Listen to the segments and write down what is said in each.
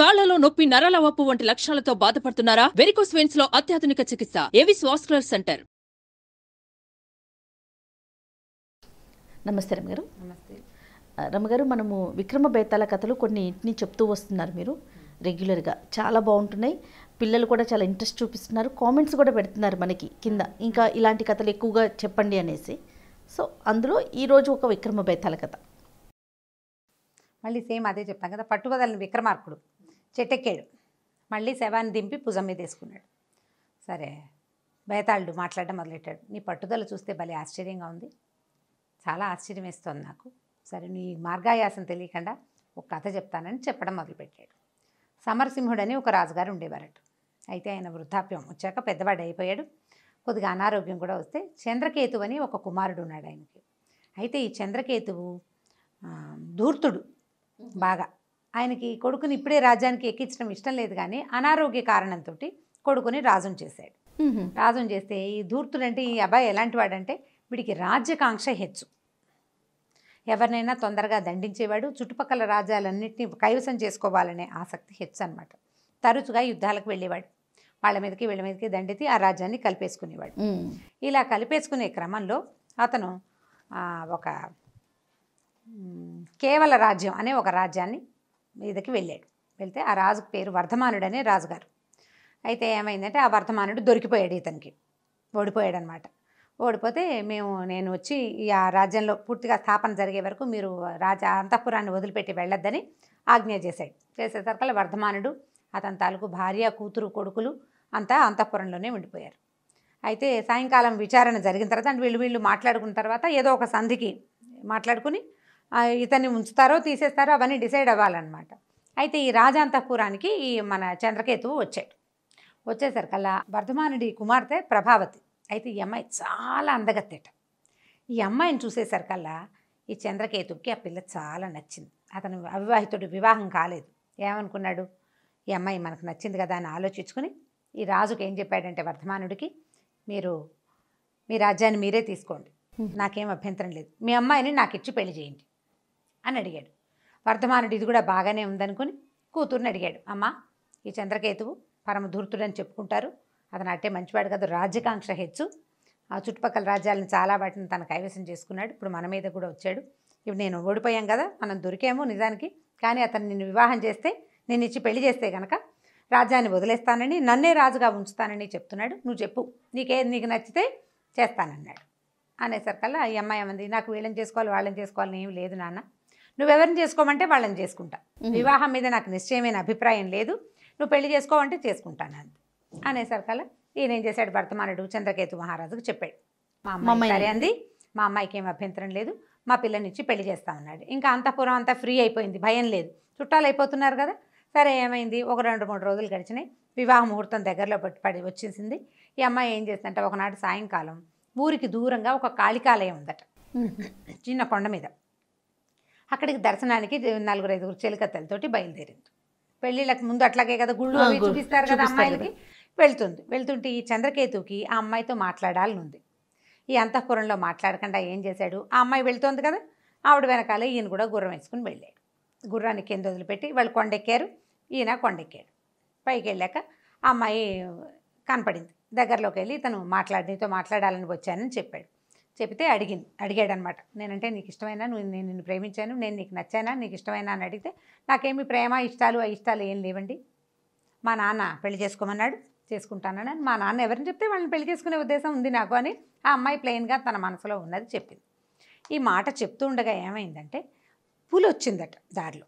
కాళ్లలో నొప్పి నరాల వప్పు వంటి లక్షణాలతో బాధపడుతున్నారా వెరికోస్ వెయిన్స్ లో అత్యాధునిక చికిత్స ఏవిస్ వాస్కులర్ సెంటర్ నమస్తే రమగారు నమస్తే రమ్మగారు మనము విక్రమ బేతాల కథలు కొన్నింటిని చెప్తూ వస్తున్నారు మీరు రెగ్యులర్గా చాలా బాగుంటున్నాయి పిల్లలు కూడా చాలా ఇంట్రెస్ట్ చూపిస్తున్నారు కామెంట్స్ కూడా పెడుతున్నారు మనకి కింద ఇంకా ఇలాంటి కథలు ఎక్కువగా చెప్పండి అనేసి సో అందులో ఈరోజు ఒక విక్రమ బేతాల కథ మళ్ళీ సేమ్ అదే చెప్పాను కదా పట్టుబదలని విక్రమార్కుడు చెట్టెక్కాడు మళ్ళీ శవాన్ని దింపి భుజం మీద వేసుకున్నాడు సరే బేతాళుడు మాట్లాడడం మొదలెట్టాడు నీ పట్టుదల చూస్తే భలే ఆశ్చర్యంగా ఉంది చాలా ఆశ్చర్యం వేస్తుంది నాకు సరే నీ మార్గాయాసం తెలియకుండా ఒక కథ చెప్తానని చెప్పడం మొదలుపెట్టాడు సమరసింహుడని ఒక రాజుగారు ఉండేవారట అయితే ఆయన వృద్ధాప్యం వచ్చాక పెద్దవాడు అయిపోయాడు కొద్దిగా అనారోగ్యం కూడా వస్తే చంద్రకేతు అని ఒక కుమారుడు ఉన్నాడు ఆయనకి అయితే ఈ చంద్రకేతువు ధూర్తుడు బాగా ఆయనకి కొడుకుని ఇప్పుడే రాజ్యానికి ఎక్కించడం ఇష్టం లేదు కానీ అనారోగ్య కారణంతో కొడుకుని రాజం చేశాడు రాజం చేస్తే ఈ ధూర్తుడంటే ఈ అబ్బాయి ఎలాంటి వాడంటే వీడికి రాజ్యకాంక్ష హెచ్చు ఎవరినైనా తొందరగా దండించేవాడు చుట్టుపక్కల రాజ్యాలన్నింటినీ కైవసం చేసుకోవాలనే ఆసక్తి హెచ్చు అనమాట తరచుగా యుద్ధాలకు వెళ్ళేవాడు వాళ్ళ మీదకి వీళ్ళ మీదకి దండితి ఆ రాజ్యాన్ని కలిపేసుకునేవాడు ఇలా కలిపేసుకునే క్రమంలో అతను ఒక కేవల రాజ్యం అనే ఒక రాజ్యాన్ని మీదకి వెళ్ళాడు వెళ్తే ఆ రాజు పేరు వర్ధమానుడనే రాజుగారు అయితే ఏమైందంటే ఆ వర్ధమానుడు దొరికిపోయాడు ఇతనికి ఓడిపోయాడు అనమాట ఓడిపోతే మేము నేను వచ్చి ఈ ఆ రాజ్యంలో పూర్తిగా స్థాపన జరిగే వరకు మీరు రాజా అంతఃపురాన్ని వదిలిపెట్టి వెళ్ళొద్దని ఆజ్ఞ చేశాడు చేసేసరికల్లా వర్ధమానుడు అతని తాలూకు భార్య కూతురు కొడుకులు అంతా అంతఃపురంలోనే ఉండిపోయారు అయితే సాయంకాలం విచారణ జరిగిన తర్వాత అంటే వీళ్ళు వీళ్ళు మాట్లాడుకున్న తర్వాత ఏదో ఒక సంధికి మాట్లాడుకుని ఇతన్ని ఉంచుతారో తీసేస్తారో అవన్నీ డిసైడ్ అవ్వాలన్నమాట అయితే ఈ రాజాంతఃపురానికి ఈ మన చంద్రకేతువు వచ్చాడు వచ్చేసరికల్లా వర్ధమానుడి కుమార్తె ప్రభావతి అయితే ఈ అమ్మాయి చాలా అందగత్తేట ఈ అమ్మాయిని చూసేసరికల్లా ఈ చంద్రకేతుకి ఆ పిల్ల చాలా నచ్చింది అతను అవివాహితుడు వివాహం కాలేదు ఏమనుకున్నాడు ఈ అమ్మాయి మనకు నచ్చింది కదా అని ఆలోచించుకుని ఈ రాజుకి ఏం చెప్పాడంటే వర్ధమానుడికి మీరు మీ రాజ్యాన్ని మీరే తీసుకోండి నాకేం అభ్యంతరం లేదు మీ అమ్మాయిని నాకు ఇచ్చి పెళ్లి చేయండి అని అడిగాడు వర్ధమానుడు ఇది కూడా బాగానే ఉందనుకుని కూతుర్ని అడిగాడు అమ్మా ఈ చంద్రకేతువు పరమ ధూర్తుడని చెప్పుకుంటారు అతను అట్టే మంచివాడు కదా రాజ్యకాంక్ష హెచ్చు ఆ చుట్టుపక్కల రాజ్యాలను చాలా వాటిని తన కైవసం చేసుకున్నాడు ఇప్పుడు మన మీద కూడా వచ్చాడు ఇప్పుడు నేను ఓడిపోయాం కదా మనం దొరికాము నిజానికి కానీ అతను నిన్ను వివాహం చేస్తే నేను ఇచ్చి పెళ్లి చేస్తే కనుక రాజ్యాన్ని వదిలేస్తానని నన్నే రాజుగా ఉంచుతానని చెప్తున్నాడు నువ్వు చెప్పు నీకే నీకు నచ్చితే చేస్తానన్నాడు అనేసరికల్లా ఈ అమ్మాయి ఏమంది నాకు వీళ్ళని చేసుకోవాలి వాళ్ళని చేసుకోవాలని ఏం లేదు నాన్న నువ్వెవరిని చేసుకోమంటే వాళ్ళని చేసుకుంటా వివాహం మీద నాకు నిశ్చయమైన అభిప్రాయం లేదు నువ్వు పెళ్లి చేసుకోవంటే చేసుకుంటాను అంది అనేసరికల్లా ఈయన ఏం చేశాడు భర్తమానుడు చంద్రకేతు మహారాజుకు చెప్పాడు మా అమ్మాయి సరే అంది మా అమ్మాయికి ఏం అభ్యంతరం లేదు మా పిల్లనిచ్చి పెళ్లి చేస్తా ఉన్నాడు ఇంకా అంతఃపురం అంతా ఫ్రీ అయిపోయింది భయం లేదు చుట్టాలు అయిపోతున్నారు కదా సరే ఏమైంది ఒక రెండు మూడు రోజులు గడిచినాయి వివాహ ముహూర్తం దగ్గరలో పడి వచ్చేసింది ఈ అమ్మాయి ఏం అంటే ఒకనాడు సాయంకాలం ఊరికి దూరంగా ఒక కాళికాలయం ఉందట చిన్న కొండ మీద అక్కడికి దర్శనానికి నలుగురు ఐదుగురు చెలికత్తలతోటి బయలుదేరింది పెళ్ళిళ్ళకి ముందు అట్లాగే కదా గుళ్ళు అవి చూపిస్తారు కదా అమ్మాయిలకి వెళ్తుంది వెళ్తుంటే ఈ చంద్రకేతుకి ఆ అమ్మాయితో మాట్లాడాలని ఉంది ఈ అంతఃపురంలో మాట్లాడకుండా ఏం చేశాడు ఆ అమ్మాయి వెళ్తోంది కదా ఆవిడ వెనకాల ఈయన కూడా గుర్రం వేసుకుని వెళ్ళాడు గుర్రాన్ని కింద వదిలిపెట్టి వాళ్ళు కొండెక్కారు ఈయన కొండెక్కాడు పైకి వెళ్ళాక ఆ అమ్మాయి కనపడింది దగ్గరలోకి వెళ్ళి తను మాట్లాడి నీతో మాట్లాడాలని వచ్చానని చెప్పాడు చెప్తే అడిగింది అడిగాడనమాట నేనంటే నీకు ఇష్టమైనా నువ్వు నేను నిన్ను ప్రేమించాను నేను నీకు నచ్చానా నీకు ఇష్టమైనా అని అడిగితే నాకేమి ప్రేమ ఇష్టాలు ఆ ఇష్టాలు ఏం లేవండి మా నాన్న పెళ్లి చేసుకోమన్నాడు చేసుకుంటానని మా నాన్న ఎవరిని చెప్తే వాళ్ళని పెళ్లి చేసుకునే ఉద్దేశం ఉంది నాకు అని ఆ అమ్మాయి ప్లెయిన్గా తన మనసులో ఉన్నది చెప్పింది ఈ మాట చెప్తూ ఉండగా ఏమైందంటే పూలు వచ్చిందట దారిలో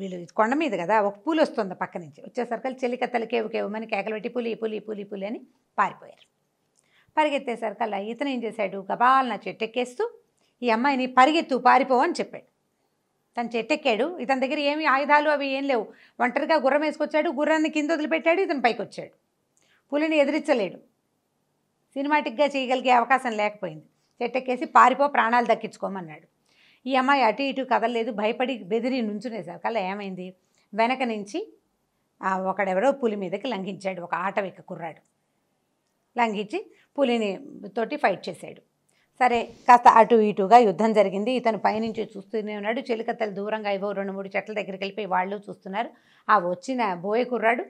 వీళ్ళు కొండ మీద కదా ఒక పూలు వస్తుంది పక్క నుంచి వచ్చేసరికి చెలికత్తలకి తలకేవుకేవమని కేకలు పెట్టి పులి పులి పులి పులి అని పారిపోయారు అలా ఇతను ఏం చేశాడు గబాలన చెట్టెక్కేస్తూ ఈ అమ్మాయిని పరిగెత్తు పారిపోవు అని చెప్పాడు తను చెట్టెక్కాడు ఇతని దగ్గర ఏమి ఆయుధాలు అవి ఏం లేవు ఒంటరిగా గుర్రం వేసుకొచ్చాడు గుర్రాన్ని కింద వదిలిపెట్టాడు ఇతను పైకి వచ్చాడు పులిని ఎదిరించలేడు సినిమాటిక్గా చేయగలిగే అవకాశం లేకపోయింది చెట్టెక్కేసి పారిపో ప్రాణాలు దక్కించుకోమన్నాడు ఈ అమ్మాయి అటు ఇటు కదలలేదు భయపడి బెదిరి నుంచునేసారు కల్లా ఏమైంది వెనక నుంచి ఒకడెవరో పులి మీదకి లంఘించాడు ఒక ఆటవిక కుర్రాడు లంఘించి పులిని తోటి ఫైట్ చేశాడు సరే కాస్త అటు ఇటుగా యుద్ధం జరిగింది ఇతను పైనుంచి చూస్తూనే ఉన్నాడు చెలికత్తలు దూరంగా ఇవో రెండు మూడు చెట్ల దగ్గరికి వెళ్ళిపోయి వాళ్ళు చూస్తున్నారు ఆ వచ్చిన బోయ కుర్రాడు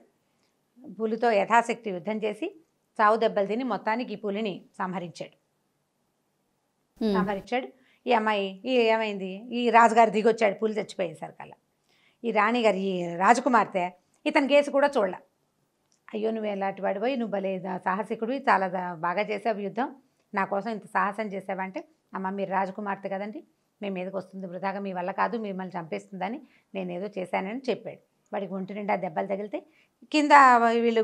పులితో యథాశక్తి యుద్ధం చేసి చావు దెబ్బలు తిని మొత్తానికి ఈ పులిని సంహరించాడు సంహరించాడు ఈ అమ్మాయి ఈ ఏమైంది ఈ రాజుగారు దిగొచ్చాడు పులి చచ్చిపోయేసరికల్లా ఈ రాణిగారు ఈ రాజకుమార్తె ఇతని కేసు కూడా చూడాల అయ్యో నువ్వు ఎలాంటి పోయి నువ్వు భలే సాహసికుడివి చాలా బాగా చేసావు యుద్ధం నా కోసం ఇంత సాహసం చేసావంటే అమ్మ మీరు రాజకుమార్తె కదండి మేము మీదకి వస్తుంది వృధాగా మీ వల్ల కాదు మిమ్మల్ని చంపేస్తుందని నేనేదో చేశానని చెప్పాడు వాడికి ఒంటి నిండా దెబ్బలు తగిలితే కింద వీళ్ళు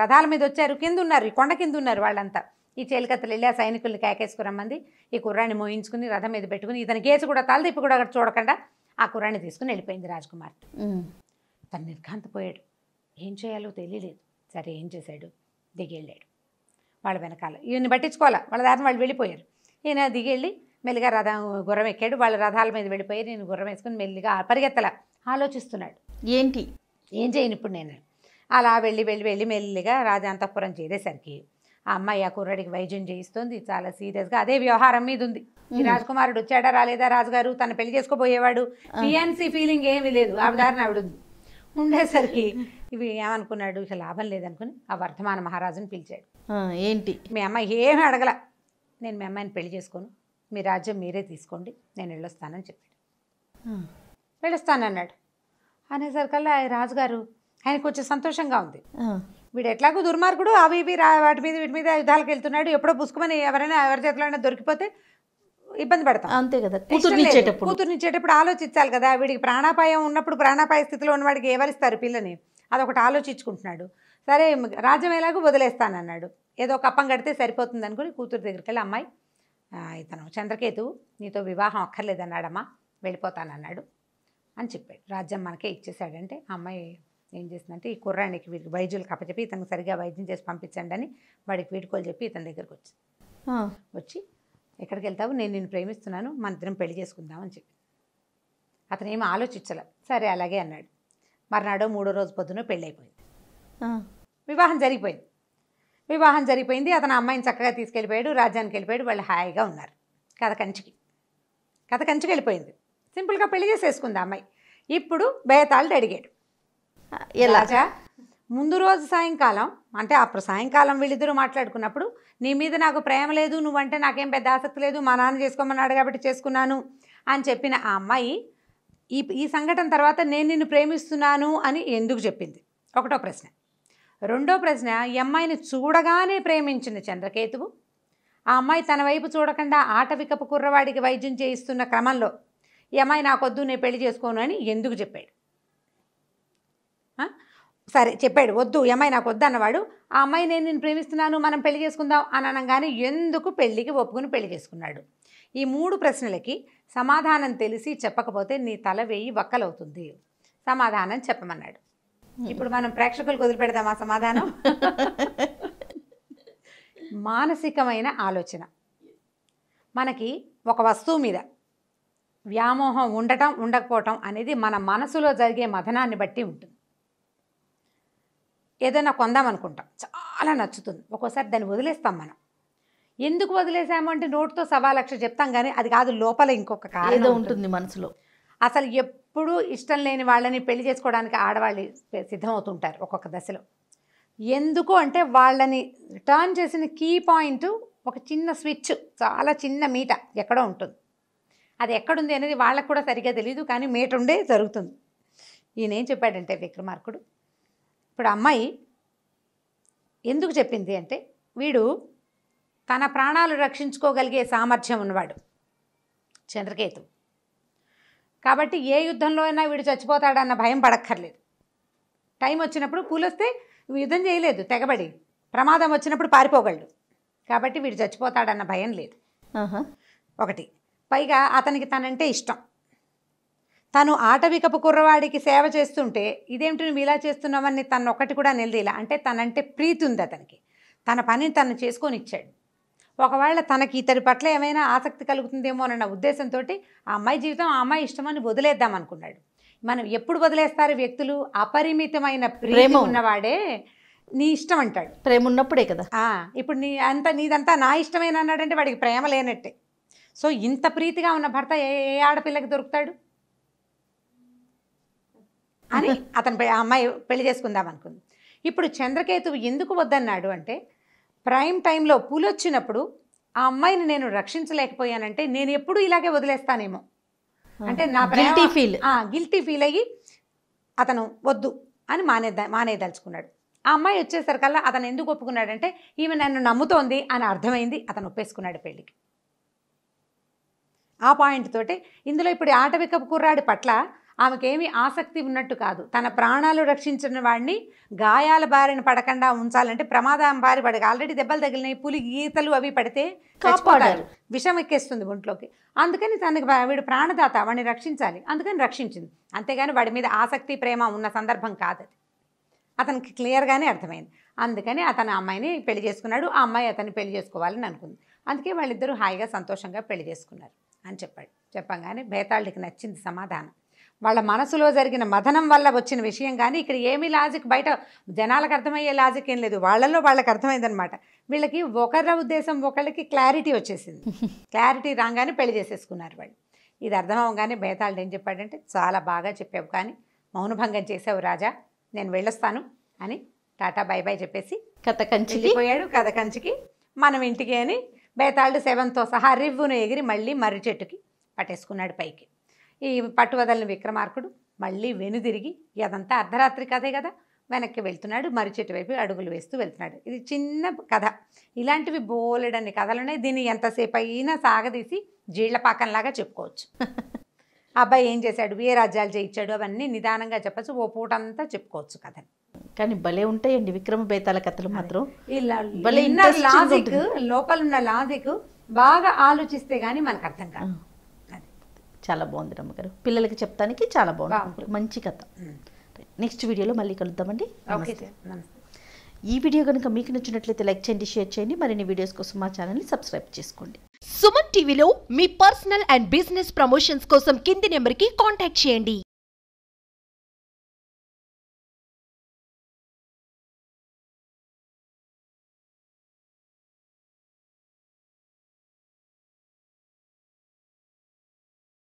రథాల మీద వచ్చారు కింద ఉన్నారు ఈ కొండ కింద ఉన్నారు వాళ్ళంతా ఈ చేలికత్తలు వెళ్ళి ఆ సైనికుల్ని కేకేసుకురమ్మంది ఈ కుర్రాన్ని మోయించుకుని రథం మీద పెట్టుకుని ఇతని గేసు కూడా తలదిప్పి కూడా అక్కడ చూడకుండా ఆ కుర్రాన్ని తీసుకుని వెళ్ళిపోయింది రాజకుమార్ తను నిర్ఘాంతపోయాడు ఏం చేయాలో తెలియలేదు సరే ఏం చేశాడు దిగేళ్ళాడు వాళ్ళ వెనకాల ఈయన్ని పట్టించుకోవాలా వాళ్ళ దారిని వాళ్ళు వెళ్ళిపోయారు ఈయన వెళ్ళి మెల్లిగా రథం గుర్రం ఎక్కాడు వాళ్ళ రథాల మీద వెళ్ళిపోయి నేను గుర్రం వేసుకుని మెల్లిగా పరిగెత్తల ఆలోచిస్తున్నాడు ఏంటి ఏం చేయను ఇప్పుడు నేను అలా వెళ్ళి వెళ్ళి వెళ్ళి మెల్లిగా రాజాంతపురం చేరేసరికి ఆ అమ్మాయి ఆ కుర్రాడికి వైద్యం చేయిస్తుంది చాలా సీరియస్గా అదే వ్యవహారం మీద ఉంది ఈ రాజకుమారుడు వచ్చాడా రాలేదా రాజుగారు తన పెళ్లి చేసుకోబోయేవాడు పిఎన్సీ ఫీలింగ్ ఏమీ లేదు ఆవిడ దారిని ఆవిడ ఉంది ఉండేసరికి ఇవి ఏమనుకున్నాడు ఇక లాభం లేదనుకుని ఆ వర్ధమాన మహారాజుని పిలిచాడు ఏంటి మీ అమ్మాయి ఏమీ అడగల నేను మీ అమ్మాయిని పెళ్లి చేసుకోను మీ రాజ్యం మీరే తీసుకోండి నేను వెళ్ళొస్తానని చెప్పాడు వెళ్ళొస్తానన్నాడు అనేసరికల్లా రాజుగారు ఆయన కొంచెం సంతోషంగా ఉంది వీడు ఎట్లాగో దుర్మార్గుడు అవి ఇవి వాటి మీద వీటి మీద యుద్ధాలకు వెళ్తున్నాడు ఎప్పుడో పుసుకుమని ఎవరైనా ఎవరి చేతిలో దొరికిపోతే ఇబ్బంది పడతాం అంతే కదా కూతురునిచ్చేటప్పుడు కూతురునిచ్చేటప్పుడు ఆలోచించాలి కదా వీడికి ప్రాణాపాయం ఉన్నప్పుడు ప్రాణాపాయ స్థితిలో ఉన్నవాడికి ఏవరిస్తారు పిల్లని అదొకటి ఆలోచించుకుంటున్నాడు సరే రాజ్యం ఎలాగో వదిలేస్తానన్నాడు ఏదో ఒక అప్పం కడితే సరిపోతుంది అనుకుని కూతురు దగ్గరికి వెళ్ళి అమ్మాయి ఇతను చంద్రకేతు నీతో వివాహం అక్కర్లేదన్నాడమ్మా వెళ్ళిపోతానన్నాడు అని చెప్పాడు రాజ్యం మనకే ఇచ్చేసాడంటే అమ్మాయి ఏం చేసిందంటే ఈ కుర్రానికి వీడికి వైద్యులు కప్పచెప్పి ఇతను సరిగా వైద్యం చేసి పంపించండి అని వాడికి వీడుకోలు చెప్పి ఇతని దగ్గరికి వచ్చి వచ్చి ఎక్కడికి వెళ్తావు నేను నిన్ను ప్రేమిస్తున్నాను మన ఇద్దరం పెళ్లి చేసుకుందాం అని చెప్పి అతను ఏమి ఆలోచించలే సరే అలాగే అన్నాడు మర్నాడో మూడో రోజు పొద్దున పెళ్ళి అయిపోయింది వివాహం జరిగిపోయింది వివాహం జరిగిపోయింది అతను అమ్మాయిని చక్కగా తీసుకెళ్ళిపోయాడు రాజ్యానికి వెళ్ళిపోయాడు వాళ్ళు హాయిగా ఉన్నారు కథ కంచికి కథ కంచికి వెళ్ళిపోయింది సింపుల్గా పెళ్లి చేసేసుకుంది అమ్మాయి ఇప్పుడు బేతాళుడు అడిగాడు రాజా ముందు రోజు సాయంకాలం అంటే అప్పుడు సాయంకాలం వీళ్ళిద్దరూ మాట్లాడుకున్నప్పుడు నీ మీద నాకు ప్రేమ లేదు నువ్వంటే నాకేం పెద్ద ఆసక్తి లేదు మా నాన్న చేసుకోమన్నాడు కాబట్టి చేసుకున్నాను అని చెప్పిన ఆ అమ్మాయి ఈ ఈ సంఘటన తర్వాత నేను నిన్ను ప్రేమిస్తున్నాను అని ఎందుకు చెప్పింది ఒకటో ప్రశ్న రెండో ప్రశ్న ఈ అమ్మాయిని చూడగానే ప్రేమించిన చంద్రకేతువు ఆ అమ్మాయి తన వైపు చూడకుండా ఆటవికపు కుర్రవాడికి వైద్యం చేయిస్తున్న క్రమంలో ఈ అమ్మాయి నాకొద్దు నేను పెళ్లి చేసుకోను అని ఎందుకు చెప్పాడు సరే చెప్పాడు వద్దు ఈ అమ్మాయి నాకు అన్నవాడు ఆ అమ్మాయి నేను నేను ప్రేమిస్తున్నాను మనం పెళ్లి చేసుకుందాం అని అనగానే ఎందుకు పెళ్ళికి ఒప్పుకుని పెళ్లి చేసుకున్నాడు ఈ మూడు ప్రశ్నలకి సమాధానం తెలిసి చెప్పకపోతే నీ తల వేయి వక్కలవుతుంది సమాధానం చెప్పమన్నాడు ఇప్పుడు మనం ప్రేక్షకులకు వదిలిపెడదామా సమాధానం మానసికమైన ఆలోచన మనకి ఒక వస్తువు మీద వ్యామోహం ఉండటం ఉండకపోవటం అనేది మన మనసులో జరిగే మథనాన్ని బట్టి ఉంటుంది ఏదైనా కొందామనుకుంటాం చాలా నచ్చుతుంది ఒక్కోసారి దాన్ని వదిలేస్తాం మనం ఎందుకు వదిలేసాము అంటే నోటితో సవా లక్ష చెప్తాం కానీ అది కాదు లోపల ఇంకొక కారణం ఉంటుంది మనసులో అసలు ఎప్పుడు ఇష్టం లేని వాళ్ళని పెళ్లి చేసుకోవడానికి ఆడవాళ్ళు సిద్ధమవుతుంటారు ఒక్కొక్క దశలో ఎందుకు అంటే వాళ్ళని టర్న్ చేసిన కీ పాయింట్ ఒక చిన్న స్విచ్ చాలా చిన్న మీట ఎక్కడో ఉంటుంది అది ఎక్కడుంది అనేది వాళ్ళకు కూడా సరిగ్గా తెలియదు కానీ మీట ఉండే జరుగుతుంది ఈయన ఏం చెప్పాడంటే విక్రమార్కుడు ఇప్పుడు అమ్మాయి ఎందుకు చెప్పింది అంటే వీడు తన ప్రాణాలు రక్షించుకోగలిగే సామర్థ్యం ఉన్నవాడు చంద్రకేతు కాబట్టి ఏ యుద్ధంలో అయినా వీడు చచ్చిపోతాడన్న భయం పడక్కర్లేదు టైం వచ్చినప్పుడు పూలొస్తే యుద్ధం చేయలేదు తెగబడి ప్రమాదం వచ్చినప్పుడు పారిపోగలడు కాబట్టి వీడు చచ్చిపోతాడన్న భయం లేదు ఒకటి పైగా అతనికి తనంటే ఇష్టం తను ఆటవికపు కుర్రవాడికి సేవ చేస్తుంటే ఇదేమిటి నువ్వు ఇలా చేస్తున్నావని తను ఒక్కటి కూడా నిలదీలా అంటే తనంటే ప్రీతి ఉంది అతనికి తన పనిని తను చేసుకొని ఇచ్చాడు ఒకవేళ తనకి ఇతడి పట్ల ఏమైనా ఆసక్తి కలుగుతుందేమో అన్న ఉద్దేశంతో ఆ అమ్మాయి జీవితం ఆ అమ్మాయి ఇష్టమని వదిలేద్దాం అనుకున్నాడు మనం ఎప్పుడు వదిలేస్తారు వ్యక్తులు అపరిమితమైన ప్రేమ ఉన్నవాడే నీ ఇష్టం అంటాడు ప్రేమ ఉన్నప్పుడే కదా ఇప్పుడు నీ అంత నీదంతా నా ఇష్టమైన అన్నాడంటే వాడికి ప్రేమ లేనట్టే సో ఇంత ప్రీతిగా ఉన్న భర్త ఏ ఆడపిల్లకి దొరుకుతాడు అని అతను ఆ అమ్మాయి పెళ్లి చేసుకుందాం అనుకుంది ఇప్పుడు చంద్రకేతు ఎందుకు వద్దన్నాడు అంటే ప్రైమ్ టైంలో పూలు వచ్చినప్పుడు ఆ అమ్మాయిని నేను రక్షించలేకపోయానంటే నేను ఎప్పుడు ఇలాగే వదిలేస్తానేమో అంటే నా గిల్టీ ఫీల్ గిల్టీ ఫీల్ అయ్యి అతను వద్దు అని మానే మానేదలుచుకున్నాడు ఆ అమ్మాయి వచ్చేసరికల్లా అతను ఎందుకు ఒప్పుకున్నాడంటే ఈమె నన్ను నమ్ముతోంది అని అర్థమైంది అతను ఒప్పేసుకున్నాడు పెళ్ళికి ఆ పాయింట్ తోటి ఇందులో ఇప్పుడు ఆటవిక కుర్రాడి పట్ల ఆమెకేమి ఆసక్తి ఉన్నట్టు కాదు తన ప్రాణాలు రక్షించిన వాడిని గాయాల బారిన పడకుండా ఉంచాలంటే ప్రమాదం బారి పడక ఆల్రెడీ దెబ్బలు తగిలినాయి పులి గీతలు అవి పడితే కాపాడారు విషం ఎక్కేస్తుంది ఒంట్లోకి అందుకని తనకి వీడు ప్రాణదాత వాడిని రక్షించాలి అందుకని రక్షించింది అంతేగాని వాడి మీద ఆసక్తి ప్రేమ ఉన్న సందర్భం కాదు అది అతనికి క్లియర్గానే అర్థమైంది అందుకని అతను అమ్మాయిని పెళ్లి చేసుకున్నాడు ఆ అమ్మాయి అతన్ని పెళ్లి చేసుకోవాలని అనుకుంది అందుకే వాళ్ళిద్దరూ హాయిగా సంతోషంగా పెళ్లి చేసుకున్నారు అని చెప్పాడు చెప్పంగానే భేతాళుడికి నచ్చింది సమాధానం వాళ్ళ మనసులో జరిగిన మథనం వల్ల వచ్చిన విషయం కానీ ఇక్కడ ఏమీ లాజిక్ బయట జనాలకు అర్థమయ్యే లాజిక్ ఏం లేదు వాళ్ళలో వాళ్ళకి అర్థమైందనమాట వీళ్ళకి ఒకరి ఉద్దేశం ఒకళ్ళకి క్లారిటీ వచ్చేసింది క్లారిటీ రాగానే పెళ్లి చేసేసుకున్నారు వాళ్ళు ఇది అర్థమవగానే బేతాళుడు ఏం చెప్పాడంటే చాలా బాగా చెప్పావు కానీ మౌనభంగం చేసావు రాజా నేను వెళ్ళొస్తాను అని టాటా బై బై చెప్పేసి కథ కంచి పోయాడు కథ కంచికి మనం ఇంటికి అని బేతాళుడు సెవెన్తో సహా రివ్వును ఎగిరి మళ్ళీ మర్రి చెట్టుకి పట్టేసుకున్నాడు పైకి ఈ పట్టువదలని విక్రమార్కుడు మళ్ళీ వెనుదిరిగి అదంతా అర్ధరాత్రి కథే కదా వెనక్కి వెళ్తున్నాడు మరుచెట్టు వైపు అడుగులు వేస్తూ వెళ్తున్నాడు ఇది చిన్న కథ ఇలాంటివి బోలెడన్ని కథలున్నాయి దీన్ని ఎంతసేపు అయినా సాగదీసి జీళ్లపాకంలాగా చెప్పుకోవచ్చు అబ్బాయి ఏం చేశాడు ఏ రాజ్యాలు చేయించాడు అవన్నీ నిదానంగా చెప్పచ్చు ఓ పూట అంతా చెప్పుకోవచ్చు కథని కానీ భలే ఉంటాయండి విక్రమ బేతాల కథలు మాత్రం లాజిక్ లోపల ఉన్న లాజిక్ బాగా ఆలోచిస్తే గానీ మనకు అర్థం కాదు చాలా బాగుంది రమ్మగారు పిల్లలకి చెప్తానికి చాలా బాగుంది మంచి కథ నెక్స్ట్ వీడియోలో మళ్ళీ కలుద్దామండి నమస్తే ఈ వీడియో కనుక మీకు నచ్చినట్లయితే లైక్ చేయండి షేర్ చేయండి మరిన్ని వీడియోస్ కోసం మా ఛానల్ని సబ్స్క్రైబ్ చేసుకోండి సుమన్ టీవీలో మీ పర్సనల్ అండ్ బిజినెస్ ప్రమోషన్స్ కోసం కింది నెంబర్కి కాంటాక్ట్ చేయండి